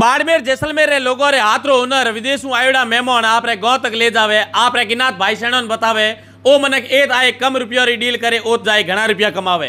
બાડમેર જેસલમેર રે લોગો રે આતરો હુનર વિદેશું આયોડા મેમોણ આપરે ગોતક લે જાવે આપરે કિનાત ભાઈ શેણન બતાવે ઓ મનક એ થાય કમ રૂપિયા રી ડીલ કરે ઓત જાય ઘણા રૂપિયા કમાવે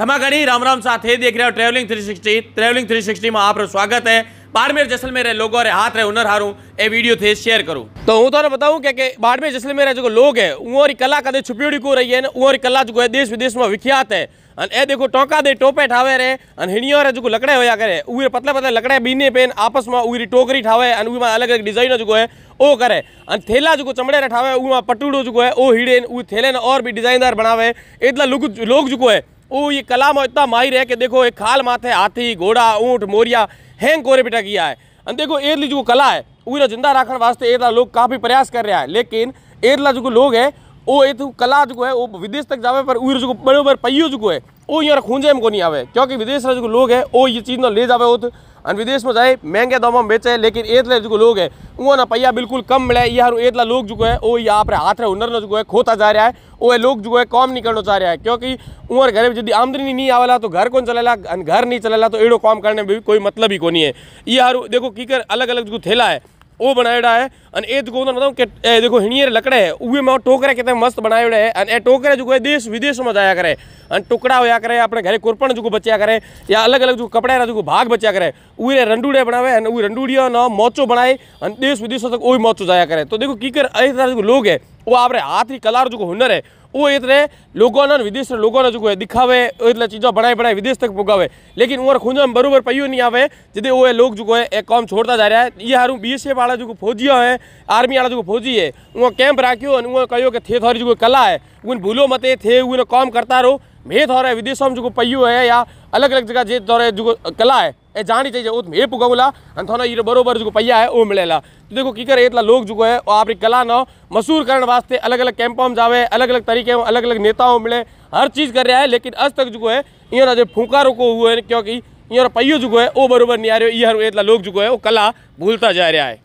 ખમા ઘણી રામ રામ સાથે દેખ રહ્યા ટ્રેવલિંગ 360 ટ્રેવલિંગ 360 માં આપરો સ્વાગત હે બાડમેર જસલમેર લોગો રે હાથ રે હુનર હારું એ वीडियो थे शेयर करूं तो हूँ तोने बताऊं के, के बाड़मेर जसलमेर जो लोग है उरी कला कदे छुपियोड़ी को रही है ने उरी कला जो देश विदेश में विख्यात है અને એ દેખો ટોકા દે ટોપે ઠાવે રે અને હિણિયોરે જુકો લકડે હોયા કરે ઉરે પતલા પતલા લકડે બીને પેન આપસમાં ઉરી ટોકરી ઠાવે અને ઉમાં અલગ અલગ ડિઝાઇનો જુકો હે ઓ કરે અને થેલા જુકો ચમડે રે ઠાવે ઉમાં પટુડો જુકો હે ઓ હીડે ઉ થેલેને ઓર બી ડિઝાઇનદાર બનાવે એટલા લોગ જુકો હે वो ये कला में इतना माहिर है कि देखो एक खाल माथे हाथी घोड़ा ऊँट मोरिया हैंग कोरे बेटा किया है देखो દેખો जो कला है હે ઉને जिंदा रखने वास्ते एरला लोग काफ़ी प्रयास कर रहा है लेकिन एरला जो लोग है वो एक कला जो है वो विदेश तक जावे पर उर जो बड़े पहियो जो है वो यहाँ खूंजे में को नहीं आवे क्योंकि विदेश जो लोग है वो ये चीज़ ना ले जावे वो विदेश में जाए महंगे મહેંગે में बेचे लेकिन એતલે जो लोग है वो ना पैया बिल्कुल कम मिले यार एतला लोग जो है वो यहाँ आप हाथ रहे हुनर जो है खोता जा रहा है वो लोग जो है काम नहीं करना चाह रहा है क्योंकि उम्र घर में यदि आमदनी नहीं आवेला तो घर कौन चलेला घर नहीं चलेला तो एड़ो काम करने में भी कोई मतलब ही को नहीं है ये यार देखो की कर अलग अलग जो थैला है वो बनाया है अन ए देखो तो बताऊं कि देखो हिणियर लकड़े है उहे में टोकरे कितने मस्त बनाया है अन ए टोकरे जो है देश विदेश में जाया करे अन टुकड़ा होया करे अपने घरे कुरपण जो बचा करे या अलग अलग जो कपड़ा जो भाग बचा करे उहे रंडूड़े बनावे अन उहे रंडूड़िया ना मोचो बनाए अन देश विदेशों तक ओ मोचो जाया करे तो देखो की कर ऐसा जो लोग है वो अपने हाथ की कला जो हुनर है वो इतने लोगों ने विदेश लोगों ने जो है दिखावे इतना चीज़ों बनाए बनाए विदेश तक पुगावे लेकिन उन्हें खूंज में बरूबर पयो नहीं आवे जिदे वो लोग जो है एक काम छोड़ता जा रहा है ये हारू बी एस एफ वाला जो फौजी है आर्मी वाला जो फौजी है वो कैंप राखो उन्होंने कहो कि थे थोड़ी जो कला है उन भूलो मत थे उन्हें काम करता रहो मैं थोड़ा विदेशों में जो पयो है या अलग अलग जगह जो थोड़े जो कला है ए जानी चाहिए જાય तुम એ પુગવલા અને થોના ઈ બરોબર જો પૈયા હે ઓ મળેલા देखो की करे इतना लोग जो है और आपकी कला न मशहूर करने वास्ते अलग अलग कैंपों में जावे अलग अलग तरीके में अलग अलग नेताओं मिले हर चीज़ कर रहा है लेकिन आज तक जो है यहाँ जो फूकारो रुको हुआ है क्योंकि यहाँ पहियो जो है वो बराबर नहीं आ रहा है हर इतना लोग जो है वो कला भूलता जा रहा है